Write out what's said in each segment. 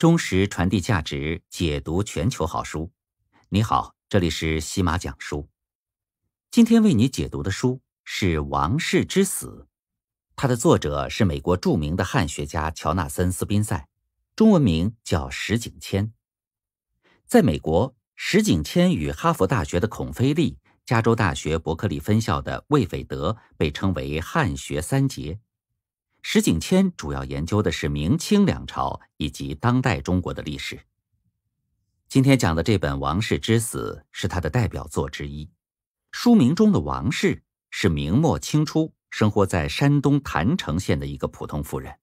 忠实传递价值，解读全球好书。你好，这里是喜马讲书。今天为你解读的书是《王室之死》，它的作者是美国著名的汉学家乔纳森·斯宾塞，中文名叫石景谦。在美国，石景谦与哈佛大学的孔飞利、加州大学伯克利分校的魏斐德被称为汉学三杰。石景谦主要研究的是明清两朝以及当代中国的历史。今天讲的这本《王氏之死》是他的代表作之一。书名中的“王氏”是明末清初生活在山东郯城县的一个普通妇人。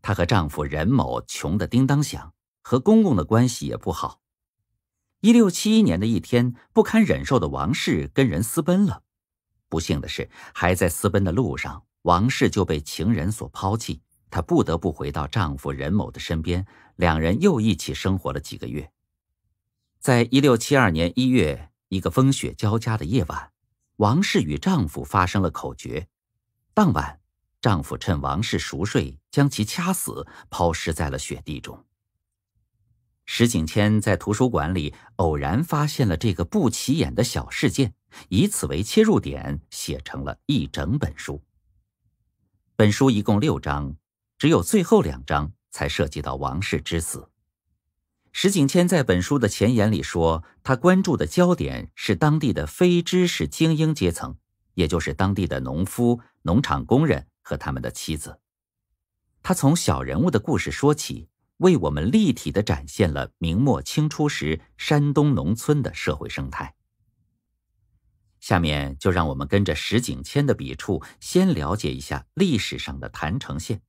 她和丈夫任某穷得叮当响，和公公的关系也不好。一六七一年的一天，不堪忍受的王氏跟人私奔了。不幸的是，还在私奔的路上。王氏就被情人所抛弃，她不得不回到丈夫任某的身边，两人又一起生活了几个月。在一六七二年一月，一个风雪交加的夜晚，王氏与丈夫发生了口角，当晚，丈夫趁王氏熟睡，将其掐死，抛尸在了雪地中。石景谦在图书馆里偶然发现了这个不起眼的小事件，以此为切入点，写成了一整本书。本书一共六章，只有最后两章才涉及到王氏之死。石景谦在本书的前言里说，他关注的焦点是当地的非知识精英阶层，也就是当地的农夫、农场工人和他们的妻子。他从小人物的故事说起，为我们立体地展现了明末清初时山东农村的社会生态。下面就让我们跟着石景谦的笔触，先了解一下历史上的郯城县。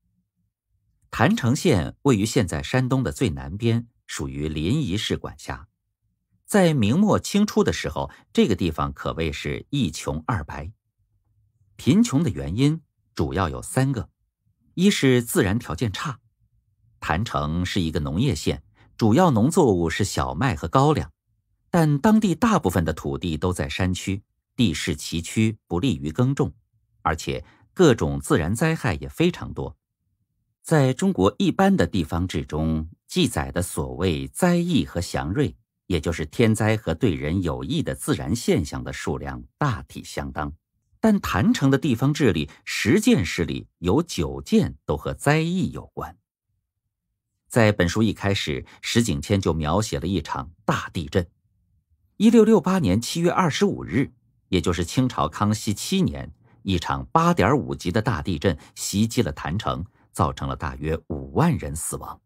郯城县位于现在山东的最南边，属于临沂市管辖。在明末清初的时候，这个地方可谓是一穷二白。贫穷的原因主要有三个：一是自然条件差，郯城是一个农业县，主要农作物是小麦和高粱，但当地大部分的土地都在山区。地势崎岖，不利于耕种，而且各种自然灾害也非常多。在中国一般的地方志中记载的所谓灾异和祥瑞，也就是天灾和对人有益的自然现象的数量大体相当，但郯城的地方志里十件事里有九件都和灾异有关。在本书一开始，石景谦就描写了一场大地震，一六六八年七月二十五日。也就是清朝康熙七年，一场八点五级的大地震袭击了郯城，造成了大约五万人死亡。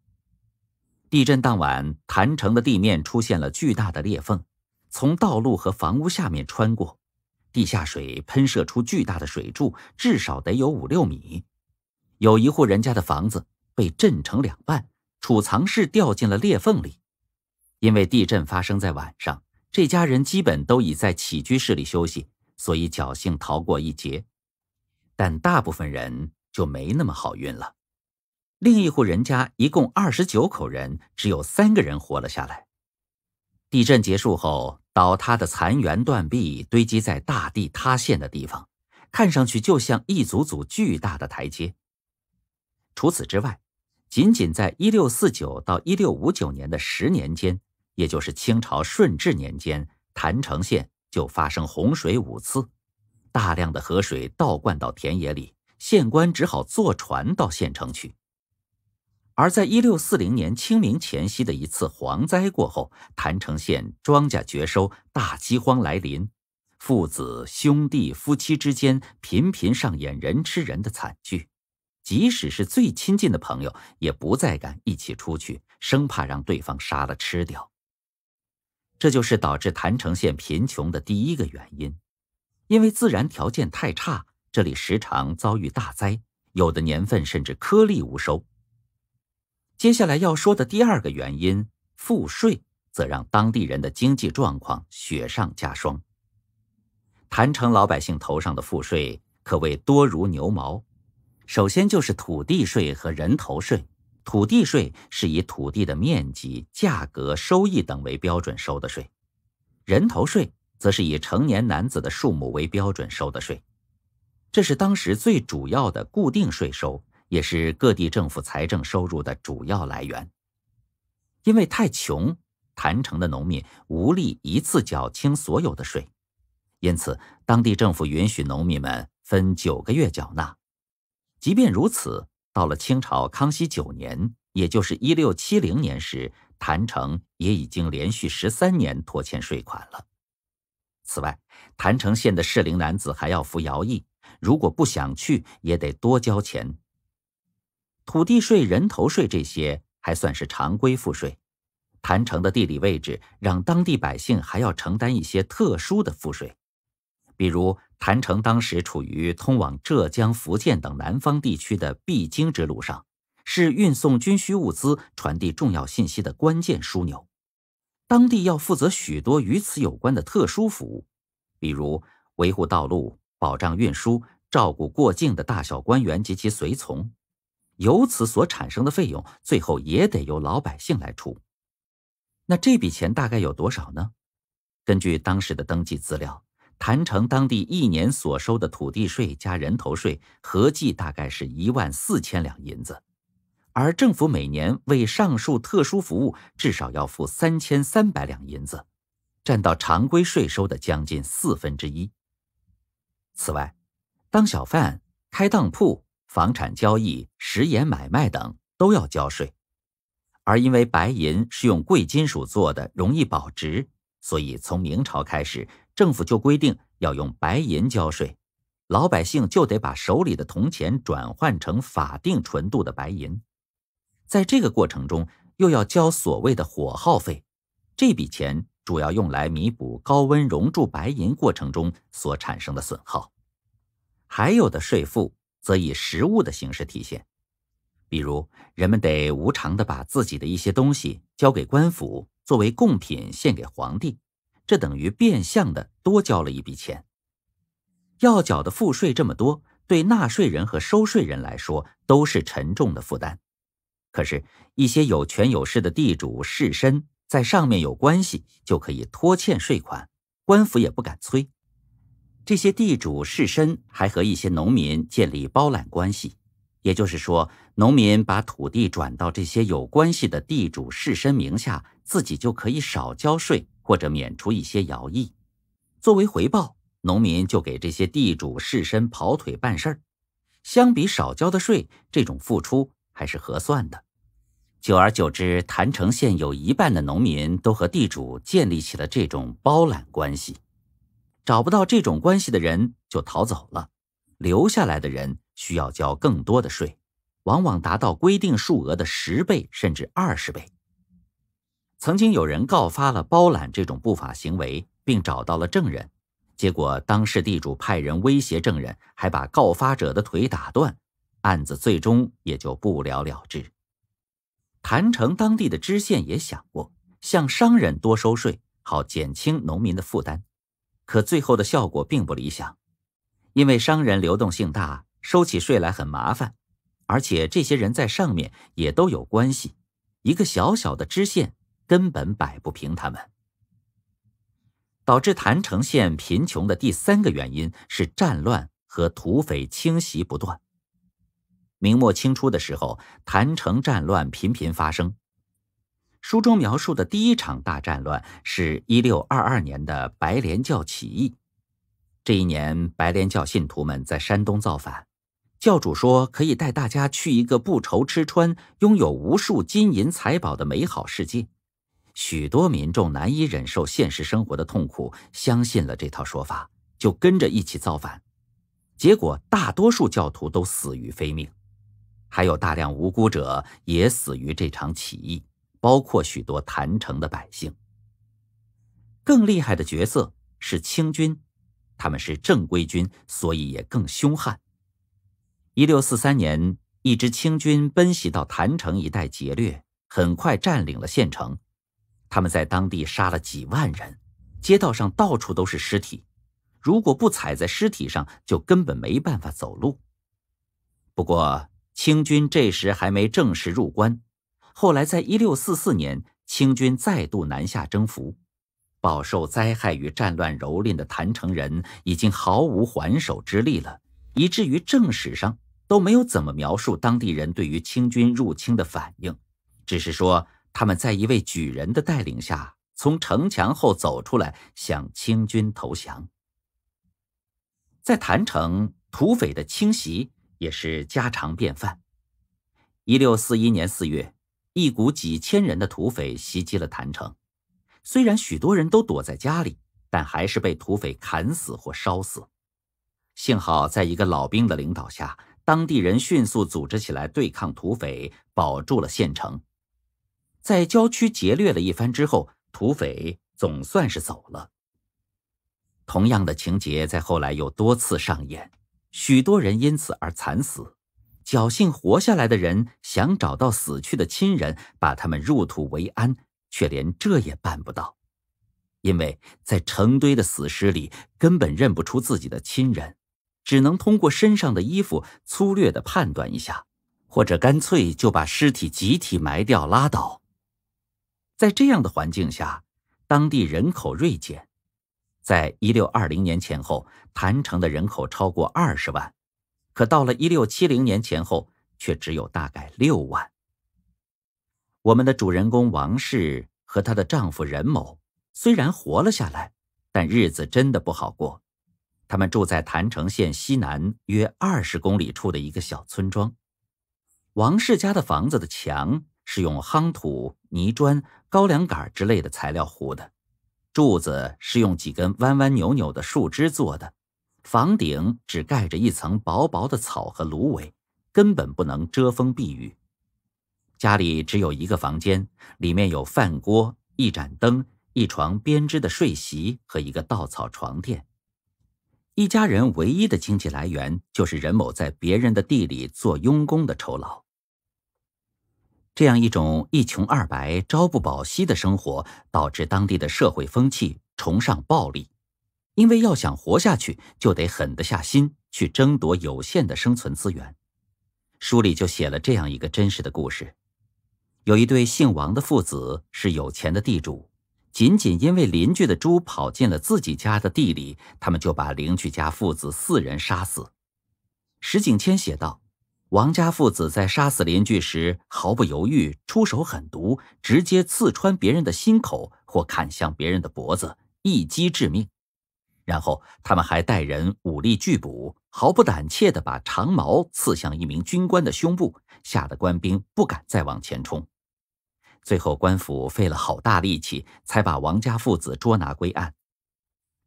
地震当晚，郯城的地面出现了巨大的裂缝，从道路和房屋下面穿过，地下水喷射出巨大的水柱，至少得有五六米。有一户人家的房子被震成两半，储藏室掉进了裂缝里。因为地震发生在晚上。这家人基本都已在起居室里休息，所以侥幸逃过一劫。但大部分人就没那么好运了。另一户人家一共二十九口人，只有三个人活了下来。地震结束后，倒塌的残垣断壁堆积在大地塌陷的地方，看上去就像一组组巨大的台阶。除此之外，仅仅在1649到1659年的十年间。也就是清朝顺治年间，郯城县就发生洪水五次，大量的河水倒灌到田野里，县官只好坐船到县城去。而在1640年清明前夕的一次蝗灾过后，郯城县庄稼绝收，大饥荒来临，父子、兄弟、夫妻之间频频上演人吃人的惨剧，即使是最亲近的朋友，也不再敢一起出去，生怕让对方杀了吃掉。这就是导致郯城县贫穷的第一个原因，因为自然条件太差，这里时常遭遇大灾，有的年份甚至颗粒无收。接下来要说的第二个原因，赋税，则让当地人的经济状况雪上加霜。郯城老百姓头上的赋税可谓多如牛毛，首先就是土地税和人头税。土地税是以土地的面积、价格、收益等为标准收的税，人头税则是以成年男子的数目为标准收的税。这是当时最主要的固定税收，也是各地政府财政收入的主要来源。因为太穷，郯城的农民无力一次缴清所有的税，因此当地政府允许农民们分九个月缴纳。即便如此。到了清朝康熙九年，也就是一六七零年时，坛城也已经连续十三年拖欠税款了。此外，坛城县的适龄男子还要服徭役，如果不想去，也得多交钱。土地税、人头税这些还算是常规赋税，坛城的地理位置让当地百姓还要承担一些特殊的赋税，比如。谭城当时处于通往浙江、福建等南方地区的必经之路上，是运送军需物资、传递重要信息的关键枢纽。当地要负责许多与此有关的特殊服务，比如维护道路、保障运输、照顾过境的大小官员及其随从。由此所产生的费用，最后也得由老百姓来出。那这笔钱大概有多少呢？根据当时的登记资料。谭城当地一年所收的土地税加人头税合计大概是一万四千两银子，而政府每年为上述特殊服务至少要付三千三百两银子，占到常规税收的将近四分之一。此外，当小贩、开当铺、房产交易、食盐买卖等都要交税，而因为白银是用贵金属做的，容易保值。所以，从明朝开始，政府就规定要用白银交税，老百姓就得把手里的铜钱转换成法定纯度的白银。在这个过程中，又要交所谓的火耗费，这笔钱主要用来弥补高温熔铸白银过程中所产生的损耗。还有的税赋则以实物的形式体现，比如人们得无偿的把自己的一些东西交给官府。作为贡品献给皇帝，这等于变相的多交了一笔钱。要缴的赋税这么多，对纳税人和收税人来说都是沉重的负担。可是，一些有权有势的地主士绅在上面有关系，就可以拖欠税款，官府也不敢催。这些地主士绅还和一些农民建立包揽关系，也就是说，农民把土地转到这些有关系的地主士绅名下。自己就可以少交税或者免除一些徭役，作为回报，农民就给这些地主士绅跑腿办事儿。相比少交的税，这种付出还是合算的。久而久之，郯城县有一半的农民都和地主建立起了这种包揽关系。找不到这种关系的人就逃走了，留下来的人需要交更多的税，往往达到规定数额的十倍甚至二十倍。曾经有人告发了包揽这种不法行为，并找到了证人，结果当事地主派人威胁证人，还把告发者的腿打断，案子最终也就不了了之。谭城当地的知县也想过向商人多收税，好减轻农民的负担，可最后的效果并不理想，因为商人流动性大，收起税来很麻烦，而且这些人在上面也都有关系，一个小小的知县。根本摆不平他们，导致郯城县贫穷的第三个原因是战乱和土匪侵袭不断。明末清初的时候，郯城战乱频频发生。书中描述的第一场大战乱是一六二二年的白莲教起义。这一年，白莲教信徒们在山东造反，教主说可以带大家去一个不愁吃穿、拥有无数金银财宝的美好世界。许多民众难以忍受现实生活的痛苦，相信了这套说法，就跟着一起造反。结果，大多数教徒都死于非命，还有大量无辜者也死于这场起义，包括许多郯城的百姓。更厉害的角色是清军，他们是正规军，所以也更凶悍。一六四三年，一支清军奔袭到郯城一带劫掠，很快占领了县城。他们在当地杀了几万人，街道上到处都是尸体，如果不踩在尸体上，就根本没办法走路。不过，清军这时还没正式入关，后来在一六四四年，清军再度南下征服，饱受灾害与战乱蹂躏的谭城人已经毫无还手之力了，以至于正史上都没有怎么描述当地人对于清军入侵的反应，只是说。他们在一位举人的带领下，从城墙后走出来，向清军投降。在郯城，土匪的侵袭也是家常便饭。一六四一年四月，一股几千人的土匪袭击了郯城，虽然许多人都躲在家里，但还是被土匪砍死或烧死。幸好，在一个老兵的领导下，当地人迅速组织起来对抗土匪，保住了县城。在郊区劫掠了一番之后，土匪总算是走了。同样的情节在后来又多次上演，许多人因此而惨死，侥幸活下来的人想找到死去的亲人，把他们入土为安，却连这也办不到，因为在成堆的死尸里根本认不出自己的亲人，只能通过身上的衣服粗略的判断一下，或者干脆就把尸体集体埋掉拉倒。在这样的环境下，当地人口锐减。在一六二零年前后，郯城的人口超过二十万，可到了一六七零年前后，却只有大概六万。我们的主人公王氏和她的丈夫任某虽然活了下来，但日子真的不好过。他们住在郯城县西南约二十公里处的一个小村庄。王氏家的房子的墙。是用夯土、泥砖、高粱杆之类的材料糊的，柱子是用几根弯弯扭扭的树枝做的，房顶只盖着一层薄薄的草和芦苇，根本不能遮风避雨。家里只有一个房间，里面有饭锅、一盏灯、一床编织的睡席和一个稻草床垫。一家人唯一的经济来源就是任某在别人的地里做佣工的酬劳。这样一种一穷二白、朝不保夕的生活，导致当地的社会风气崇尚暴力，因为要想活下去，就得狠得下心去争夺有限的生存资源。书里就写了这样一个真实的故事：有一对姓王的父子是有钱的地主，仅仅因为邻居的猪跑进了自己家的地里，他们就把邻居家父子四人杀死。石景谦写道。王家父子在杀死邻居时毫不犹豫，出手狠毒，直接刺穿别人的心口或砍向别人的脖子，一击致命。然后他们还带人武力拒捕，毫不胆怯的把长矛刺向一名军官的胸部，吓得官兵不敢再往前冲。最后，官府费了好大力气才把王家父子捉拿归案。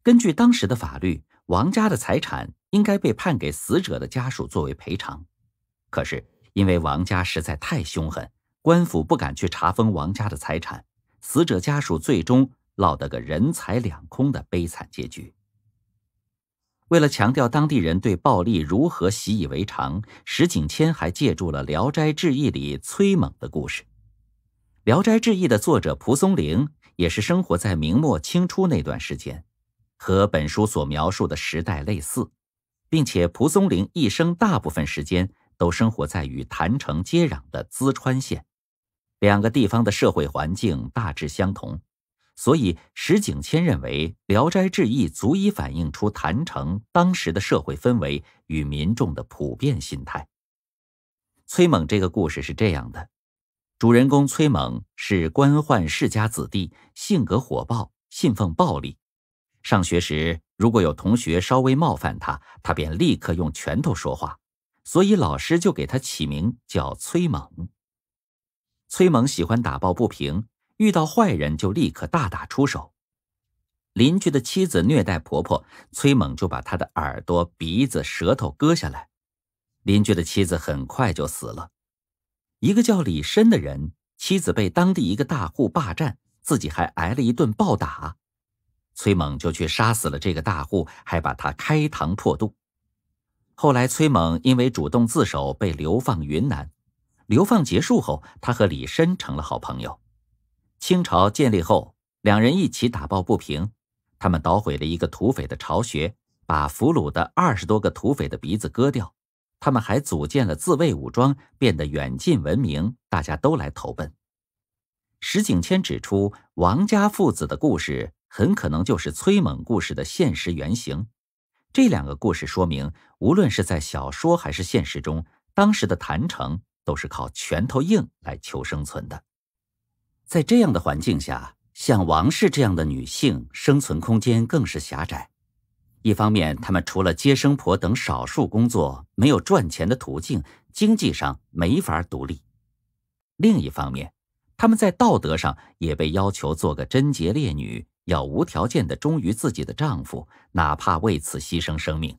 根据当时的法律，王家的财产应该被判给死者的家属作为赔偿。可是，因为王家实在太凶狠，官府不敢去查封王家的财产，死者家属最终落得个人财两空的悲惨结局。为了强调当地人对暴力如何习以为常，石景谦还借助了《聊斋志异》里崔猛的故事。《聊斋志异》的作者蒲松龄也是生活在明末清初那段时间，和本书所描述的时代类似，并且蒲松龄一生大部分时间。都生活在与坛城接壤的淄川县，两个地方的社会环境大致相同，所以石景谦认为《聊斋志异》足以反映出坛城当时的社会氛围与民众的普遍心态。崔猛这个故事是这样的：主人公崔猛是官宦世家子弟，性格火爆，信奉暴力。上学时，如果有同学稍微冒犯他，他便立刻用拳头说话。所以老师就给他起名叫崔猛。崔猛喜欢打抱不平，遇到坏人就立刻大打出手。邻居的妻子虐待婆婆，崔猛就把他的耳朵、鼻子、舌头割下来。邻居的妻子很快就死了。一个叫李申的人，妻子被当地一个大户霸占，自己还挨了一顿暴打，崔猛就去杀死了这个大户，还把他开膛破肚。后来，崔猛因为主动自首被流放云南。流放结束后，他和李绅成了好朋友。清朝建立后，两人一起打抱不平。他们捣毁了一个土匪的巢穴，把俘虏的二十多个土匪的鼻子割掉。他们还组建了自卫武装，变得远近闻名，大家都来投奔。石景谦指出，王家父子的故事很可能就是崔猛故事的现实原型。这两个故事说明，无论是在小说还是现实中，当时的谭城都是靠拳头硬来求生存的。在这样的环境下，像王氏这样的女性，生存空间更是狭窄。一方面，她们除了接生婆等少数工作，没有赚钱的途径，经济上没法独立；另一方面，她们在道德上也被要求做个贞洁烈女。要无条件的忠于自己的丈夫，哪怕为此牺牲生命。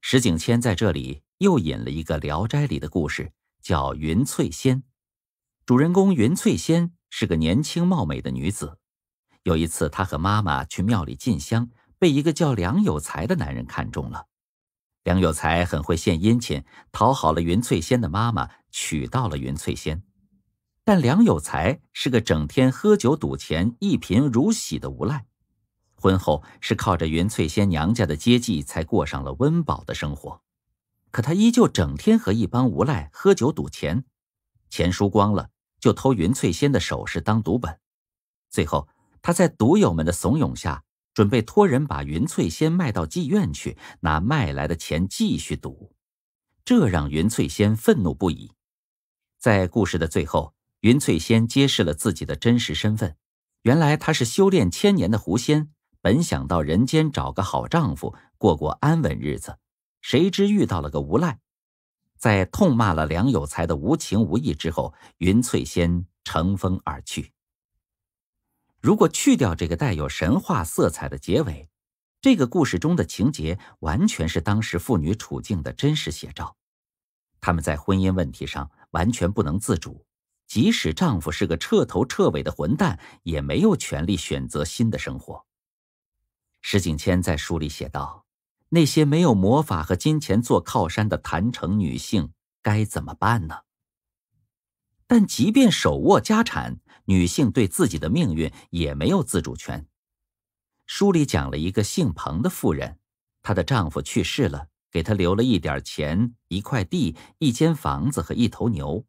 石景谦在这里又引了一个《聊斋》里的故事，叫《云翠仙》。主人公云翠仙是个年轻貌美的女子。有一次，她和妈妈去庙里进香，被一个叫梁有才的男人看中了。梁有才很会献殷勤，讨好了云翠仙的妈妈，娶到了云翠仙。但梁有才是个整天喝酒赌钱、一贫如洗的无赖，婚后是靠着云翠仙娘家的接济才过上了温饱的生活，可他依旧整天和一帮无赖喝酒赌钱，钱输光了就偷云翠仙的首饰当赌本，最后他在赌友们的怂恿下，准备托人把云翠仙卖到妓院去，拿卖来的钱继续赌，这让云翠仙愤怒不已，在故事的最后。云翠仙揭示了自己的真实身份，原来她是修炼千年的狐仙，本想到人间找个好丈夫，过过安稳日子，谁知遇到了个无赖，在痛骂了梁有才的无情无义之后，云翠仙乘风而去。如果去掉这个带有神话色彩的结尾，这个故事中的情节完全是当时妇女处境的真实写照，他们在婚姻问题上完全不能自主。即使丈夫是个彻头彻尾的混蛋，也没有权利选择新的生活。石景谦在书里写道：“那些没有魔法和金钱做靠山的坛城女性该怎么办呢？”但即便手握家产，女性对自己的命运也没有自主权。书里讲了一个姓彭的妇人，她的丈夫去世了，给她留了一点钱、一块地、一间房子和一头牛。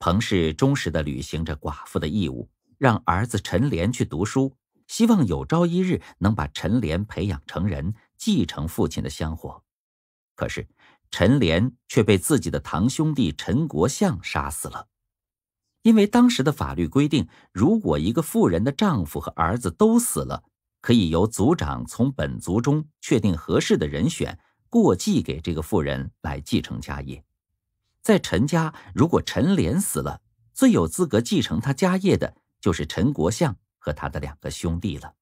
彭氏忠实的履行着寡妇的义务，让儿子陈莲去读书，希望有朝一日能把陈莲培养成人，继承父亲的香火。可是，陈莲却被自己的堂兄弟陈国相杀死了。因为当时的法律规定，如果一个妇人的丈夫和儿子都死了，可以由族长从本族中确定合适的人选，过继给这个妇人来继承家业。在陈家，如果陈莲死了，最有资格继承他家业的就是陈国相和他的两个兄弟了。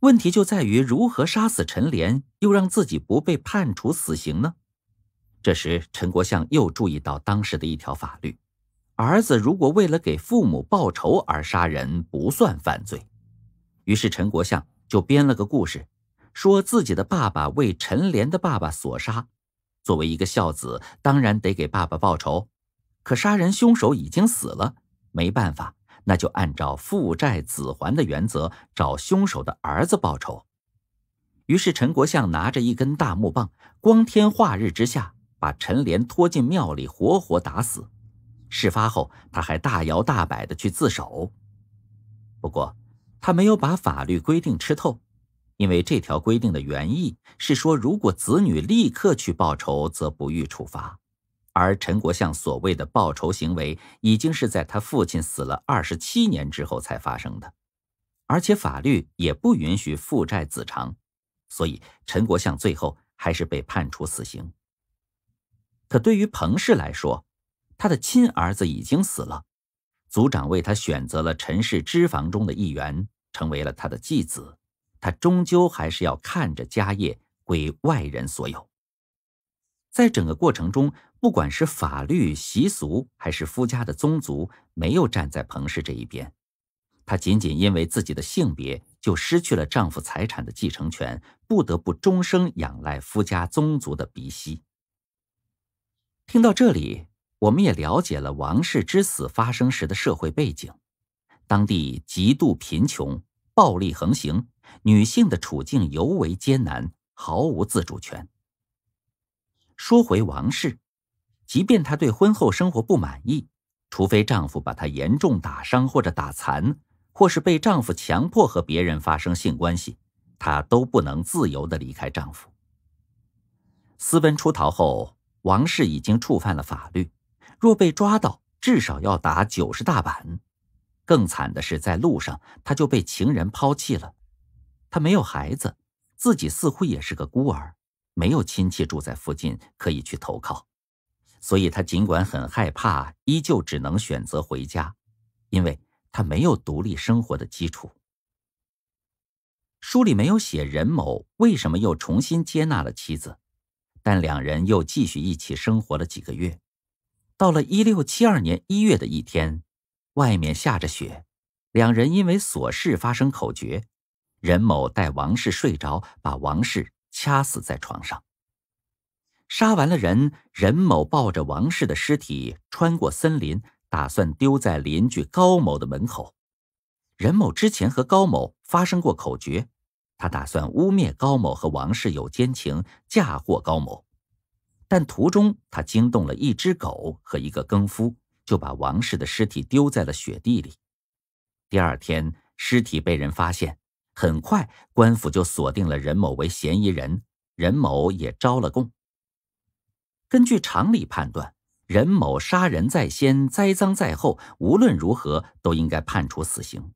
问题就在于如何杀死陈莲，又让自己不被判处死刑呢？这时，陈国相又注意到当时的一条法律：儿子如果为了给父母报仇而杀人，不算犯罪。于是，陈国相就编了个故事，说自己的爸爸为陈莲的爸爸所杀。作为一个孝子，当然得给爸爸报仇。可杀人凶手已经死了，没办法，那就按照父债子还的原则，找凶手的儿子报仇。于是陈国相拿着一根大木棒，光天化日之下，把陈莲拖进庙里，活活打死。事发后，他还大摇大摆的去自首。不过，他没有把法律规定吃透。因为这条规定的原意是说，如果子女立刻去报仇，则不予处罚；而陈国相所谓的报仇行为，已经是在他父亲死了二十七年之后才发生的，而且法律也不允许父债子偿，所以陈国相最后还是被判处死刑。可对于彭氏来说，他的亲儿子已经死了，族长为他选择了陈氏脂肪中的一员，成为了他的继子。她终究还是要看着家业归外人所有。在整个过程中，不管是法律习俗，还是夫家的宗族，没有站在彭氏这一边。她仅仅因为自己的性别，就失去了丈夫财产的继承权，不得不终生仰赖夫家宗族的鼻息。听到这里，我们也了解了王氏之死发生时的社会背景：当地极度贫穷，暴力横行。女性的处境尤为艰难，毫无自主权。说回王氏，即便她对婚后生活不满意，除非丈夫把她严重打伤或者打残，或是被丈夫强迫和别人发生性关系，她都不能自由的离开丈夫。私奔出逃后，王氏已经触犯了法律，若被抓到，至少要打九十大板。更惨的是，在路上她就被情人抛弃了。他没有孩子，自己似乎也是个孤儿，没有亲戚住在附近可以去投靠，所以他尽管很害怕，依旧只能选择回家，因为他没有独立生活的基础。书里没有写任某为什么又重新接纳了妻子，但两人又继续一起生活了几个月。到了一六七二年一月的一天，外面下着雪，两人因为琐事发生口角。任某带王氏睡着，把王氏掐死在床上。杀完了人，任某抱着王氏的尸体穿过森林，打算丢在邻居高某的门口。任某之前和高某发生过口角，他打算污蔑高某和王氏有奸情，嫁祸高某。但途中他惊动了一只狗和一个更夫，就把王氏的尸体丢在了雪地里。第二天，尸体被人发现。很快，官府就锁定了任某为嫌疑人，任某也招了供。根据常理判断，任某杀人在先，栽赃在后，无论如何都应该判处死刑。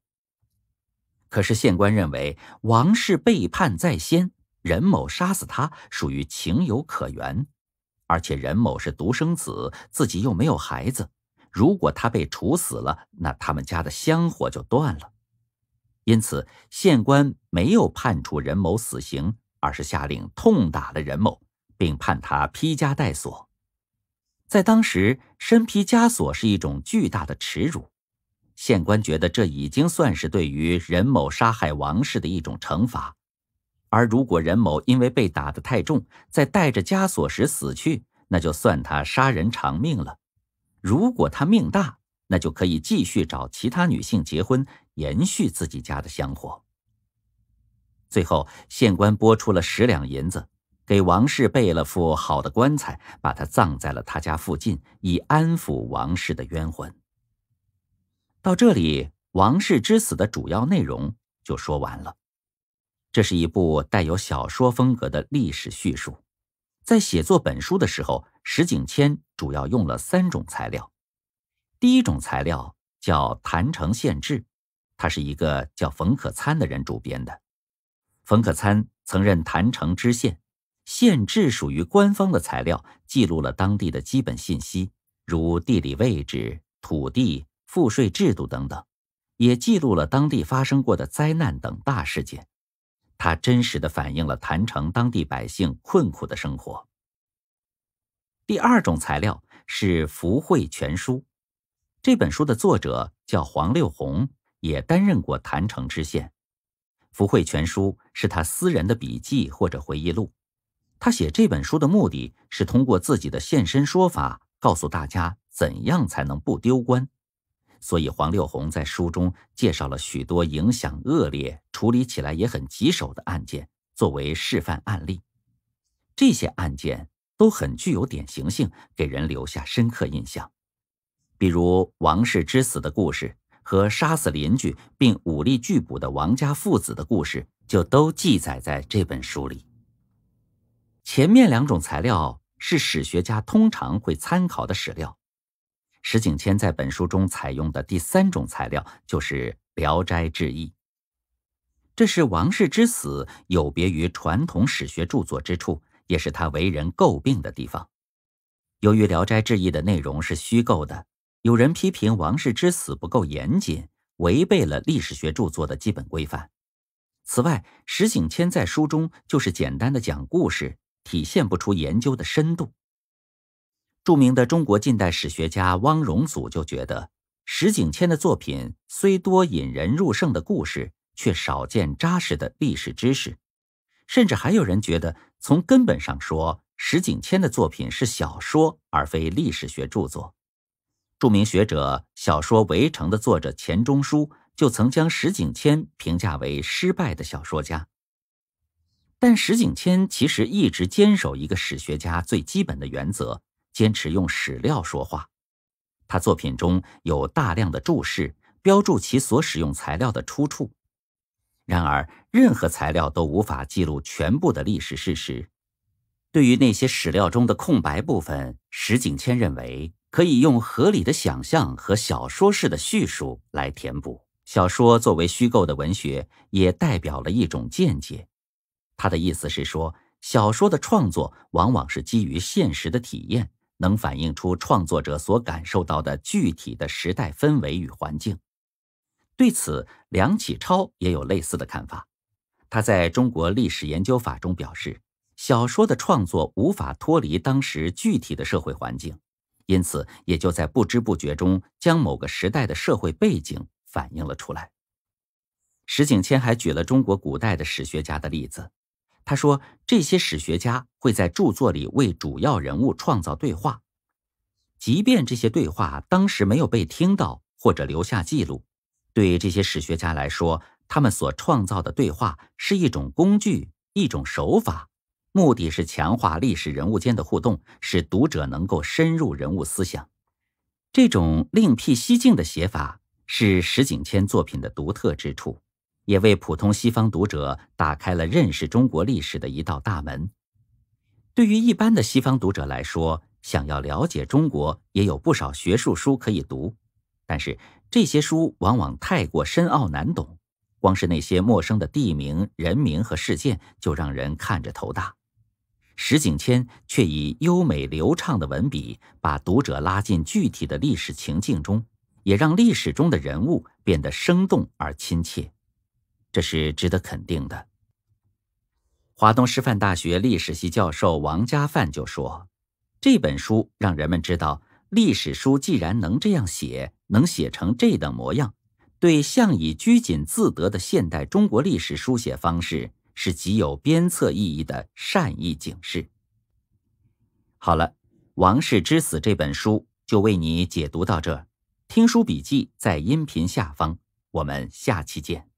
可是县官认为，王氏背叛在先，任某杀死他属于情有可原，而且任某是独生子，自己又没有孩子，如果他被处死了，那他们家的香火就断了。因此，县官没有判处任某死刑，而是下令痛打了任某，并判他披枷带锁。在当时，身披枷锁是一种巨大的耻辱。县官觉得这已经算是对于任某杀害王氏的一种惩罚。而如果任某因为被打得太重，在带着枷锁时死去，那就算他杀人偿命了。如果他命大，那就可以继续找其他女性结婚，延续自己家的香火。最后，县官拨出了十两银子，给王氏备了副好的棺材，把她葬在了他家附近，以安抚王氏的冤魂。到这里，王氏之死的主要内容就说完了。这是一部带有小说风格的历史叙述。在写作本书的时候，石景谦主要用了三种材料。第一种材料叫《坛城县志》，它是一个叫冯可参的人主编的。冯可参曾任坛城知县，《县志》属于官方的材料，记录了当地的基本信息，如地理位置、土地、赋税制度等等，也记录了当地发生过的灾难等大事件。它真实的反映了坛城当地百姓困苦的生活。第二种材料是《福惠全书》。这本书的作者叫黄六红，也担任过郯城知县，《福慧全书》是他私人的笔记或者回忆录。他写这本书的目的是通过自己的现身说法，告诉大家怎样才能不丢官。所以，黄六红在书中介绍了许多影响恶劣、处理起来也很棘手的案件，作为示范案例。这些案件都很具有典型性，给人留下深刻印象。比如王氏之死的故事和杀死邻居并武力拒捕的王家父子的故事，就都记载在这本书里。前面两种材料是史学家通常会参考的史料，石景谦在本书中采用的第三种材料就是《聊斋志异》。这是王氏之死有别于传统史学著作之处，也是他为人诟病的地方。由于《聊斋志异》的内容是虚构的。有人批评《王氏之死》不够严谨，违背了历史学著作的基本规范。此外，石景谦在书中就是简单的讲故事，体现不出研究的深度。著名的中国近代史学家汪荣祖就觉得，石景谦的作品虽多引人入胜的故事，却少见扎实的历史知识。甚至还有人觉得，从根本上说，石景谦的作品是小说而非历史学著作。著名学者、小说《围城》的作者钱钟书就曾将石景谦评价为失败的小说家。但石景谦其实一直坚守一个史学家最基本的原则：坚持用史料说话。他作品中有大量的注释，标注其所使用材料的出处。然而，任何材料都无法记录全部的历史事实。对于那些史料中的空白部分，石景谦认为。可以用合理的想象和小说式的叙述来填补。小说作为虚构的文学，也代表了一种见解。他的意思是说，小说的创作往往是基于现实的体验，能反映出创作者所感受到的具体的时代氛围与环境。对此，梁启超也有类似的看法。他在中国历史研究法中表示，小说的创作无法脱离当时具体的社会环境。因此，也就在不知不觉中将某个时代的社会背景反映了出来。石景谦还举了中国古代的史学家的例子，他说，这些史学家会在著作里为主要人物创造对话，即便这些对话当时没有被听到或者留下记录，对于这些史学家来说，他们所创造的对话是一种工具，一种手法。目的是强化历史人物间的互动，使读者能够深入人物思想。这种另辟蹊径的写法是石景谦作品的独特之处，也为普通西方读者打开了认识中国历史的一道大门。对于一般的西方读者来说，想要了解中国，也有不少学术书可以读，但是这些书往往太过深奥难懂，光是那些陌生的地名、人名和事件，就让人看着头大。石景谦却以优美流畅的文笔，把读者拉进具体的历史情境中，也让历史中的人物变得生动而亲切，这是值得肯定的。华东师范大学历史系教授王家范就说：“这本书让人们知道，历史书既然能这样写，能写成这等模样，对向以拘谨自得的现代中国历史书写方式。”是极有鞭策意义的善意警示。好了，《王室之死》这本书就为你解读到这儿，听书笔记在音频下方，我们下期见。